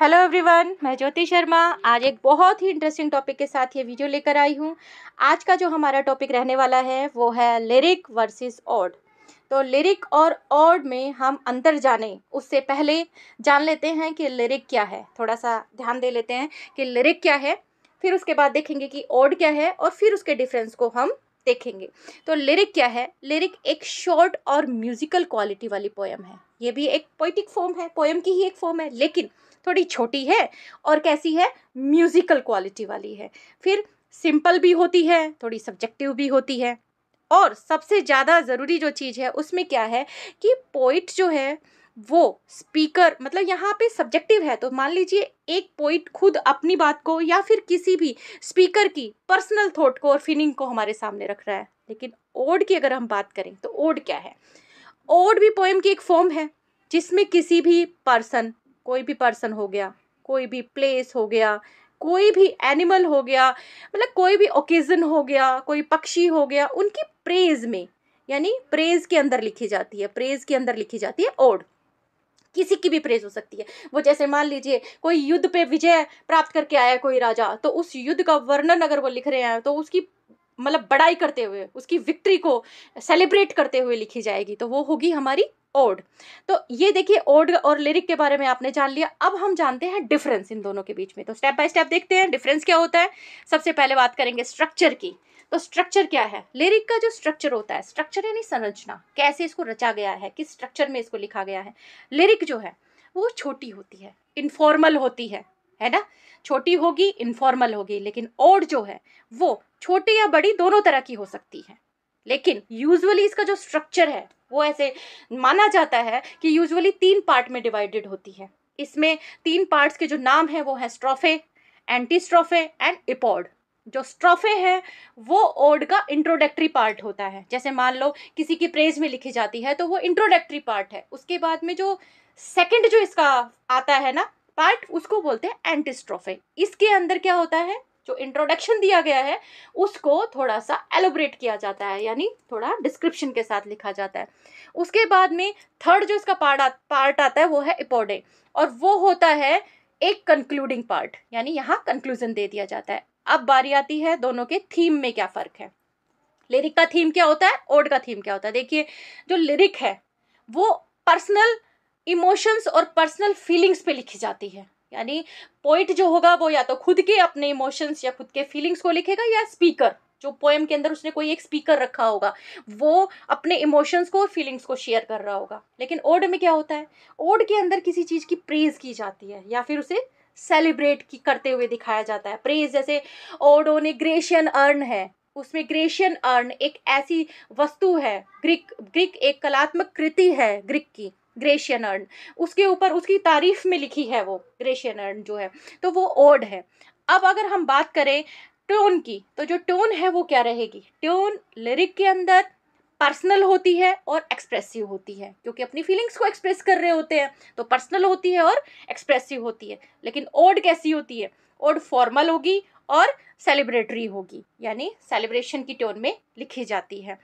hello everyone मैं ज्योति शर्मा आज एक बहुत ही इंटरेस्टिंग टॉपिक के साथ ये वीडियो लेकर आई हूँ आज का जो हमारा टॉपिक रहने वाला है वो है लिरिक वर्सेस ऑड तो लिरिक और ऑड में हम अंतर जाने उससे पहले जान लेते हैं कि लिरिक क्या है थोड़ा सा ध्यान दे लेते हैं कि लिरिक क्या है फिर उसके बाद देखेंगे कि ऑड क्या है और फिर उसके डिफरेंस को हम देखेंगे तो लिरिक क्या है लिरिक एक शॉर्ट और म्यूजिकल क्वालिटी वाली पोएम है ये भी एक पोइटिक फॉर्म है पोएम की ही एक फॉर्म है लेकिन थोड़ी छोटी है और कैसी है म्यूज़िकल क्वालिटी वाली है फिर सिंपल भी होती है थोड़ी सब्जेक्टिव भी होती है और सबसे ज़्यादा ज़रूरी जो चीज़ है उसमें क्या है कि पोइट जो है वो स्पीकर मतलब यहाँ पे सब्जेक्टिव है तो मान लीजिए एक पोइट खुद अपनी बात को या फिर किसी भी स्पीकर की पर्सनल थॉट को और फीलिंग को हमारे सामने रख रहा है लेकिन ओड की अगर हम बात करें तो ओड क्या है ओड भी पोएम की एक फॉर्म है जिसमें किसी भी पर्सन कोई भी पर्सन हो गया कोई भी प्लेस हो गया कोई भी एनिमल हो गया मतलब कोई भी ओकेज़न हो गया कोई पक्षी हो गया उनकी प्रेज में यानी प्रेज के अंदर लिखी जाती है प्रेज के अंदर लिखी जाती है ओड किसी की भी प्रेज हो सकती है वो जैसे मान लीजिए कोई युद्ध पे विजय प्राप्त करके आया कोई राजा तो उस युद्ध का वर्णन अगर वो लिख रहे हैं तो उसकी मतलब बड़ाई करते हुए उसकी विक्ट्री को सेलिब्रेट करते हुए लिखी जाएगी तो वो होगी हमारी ओड तो ये देखिए ओड और लिरिक के बारे में आपने जान लिया अब हम जानते हैं डिफरेंस इन दोनों के बीच में तो स्टेप बाय स्टेप देखते हैं डिफरेंस क्या होता है सबसे पहले बात करेंगे स्ट्रक्चर की तो स्ट्रक्चर क्या है लिरिक का जो स्ट्रक्चर होता है स्ट्रक्चर यानी संरचना कैसे इसको रचा गया है किस स्ट्रक्चर में इसको लिखा गया है लिरिक जो है वो छोटी होती है इनफॉर्मल होती है है ना छोटी होगी इनफॉर्मल होगी लेकिन ओड जो है वो छोटी या बड़ी दोनों तरह की हो सकती है लेकिन यूजुअली इसका जो स्ट्रक्चर है वो ऐसे माना जाता है कि यूजुअली तीन पार्ट में डिवाइडेड होती है इसमें तीन पार्ट्स के जो नाम है वो है स्ट्रॉफे एंटीस्ट्रॉफे एंड इपोड जो स्ट्रॉफे है वो ओड का इंट्रोडक्टरी पार्ट होता है जैसे मान लो किसी की प्रेज में लिखी जाती है तो वो इंट्रोडक्टरी पार्ट है उसके बाद में जो सेकंड जो इसका आता है ना पार्ट उसको बोलते हैं एंटीस्ट्रॉफे इसके अंदर क्या होता है जो इंट्रोडक्शन दिया गया है उसको थोड़ा सा एलोब्रेट किया जाता है यानी थोड़ा डिस्क्रिप्शन के साथ लिखा जाता है उसके बाद में थर्ड जो इसका पार्ट आ, पार्ट आता है वो है इपोडे और वो होता है एक कंक्लूडिंग पार्ट यानी यहाँ कंक्लूजन दे दिया जाता है अब बारी आती है दोनों के थीम में क्या फ़र्क है लिरिक का थीम क्या होता है ओड का थीम क्या होता है देखिए जो लिरिक है वो पर्सनल इमोशंस और पर्सनल फीलिंग्स पे लिखी जाती है यानी पोइट जो होगा वो या तो खुद के अपने इमोशंस या खुद के फीलिंग्स को लिखेगा या स्पीकर जो पोएम के अंदर उसने कोई एक स्पीकर रखा होगा वो अपने इमोशंस को और फीलिंग्स को शेयर कर रहा होगा लेकिन ओड में क्या होता है ओड के अंदर किसी चीज़ की प्रेज की जाती है या फिर उसे सेलिब्रेट की करते हुए दिखाया जाता है प्रेज जैसे ओडो ने ग्रेशियन अर्न है उसमें ग्रेशियन अर्न एक ऐसी वस्तु है ग्रीक ग्रीक एक कलात्मक कृति है ग्रीक की ग्रेशियन अर्न उसके ऊपर उसकी तारीफ में लिखी है वो ग्रेशियन अर्न जो है तो वो ओड है अब अगर हम बात करें टोन की तो जो टोन है वो क्या रहेगी टोन लिरिक के अंदर पर्सनल होती है और एक्सप्रेसिव होती है क्योंकि अपनी फीलिंग्स को एक्सप्रेस कर रहे होते हैं तो पर्सनल होती है और एक्सप्रेसिव होती है लेकिन ओड कैसी होती है ओड फॉर्मल होगी और सेलिब्रेटरी होगी यानी सेलिब्रेशन की टोन में लिखी जाती है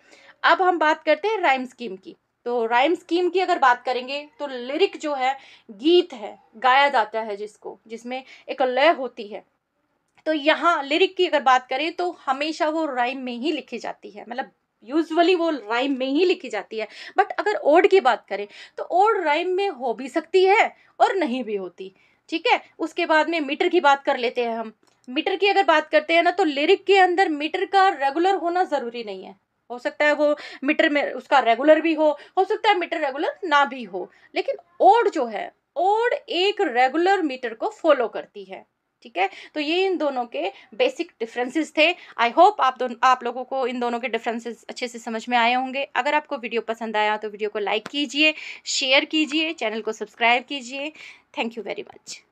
अब हम बात करते हैं राइम स्कीम की तो राइम स्कीम की अगर बात करेंगे तो लिरिक जो है गीत है गाया जाता है जिसको जिसमें एक लय होती है तो यहाँ लिरिक की अगर बात करें तो हमेशा वो राइम में ही लिखी जाती है मतलब यूजुअली वो राइम में ही लिखी जाती है बट अगर ओड की बात करें तो ओड राइम में हो भी सकती है और नहीं भी होती ठीक है उसके बाद में मीटर की बात कर लेते हैं हम मीटर की अगर बात करते हैं ना तो लिरिक के अंदर मीटर का रेगुलर होना ज़रूरी नहीं है हो सकता है वो मीटर में उसका रेगुलर भी हो हो सकता है मीटर रेगुलर ना भी हो लेकिन ओड जो है ओड एक रेगुलर मीटर को फॉलो करती है ठीक है तो ये इन दोनों के बेसिक डिफरेंसेस थे आई होप आप दोनों आप लोगों को इन दोनों के डिफरेंसेस अच्छे से समझ में आए होंगे अगर आपको वीडियो पसंद आया तो वीडियो को लाइक कीजिए शेयर कीजिए चैनल को सब्सक्राइब कीजिए थैंक यू वेरी मच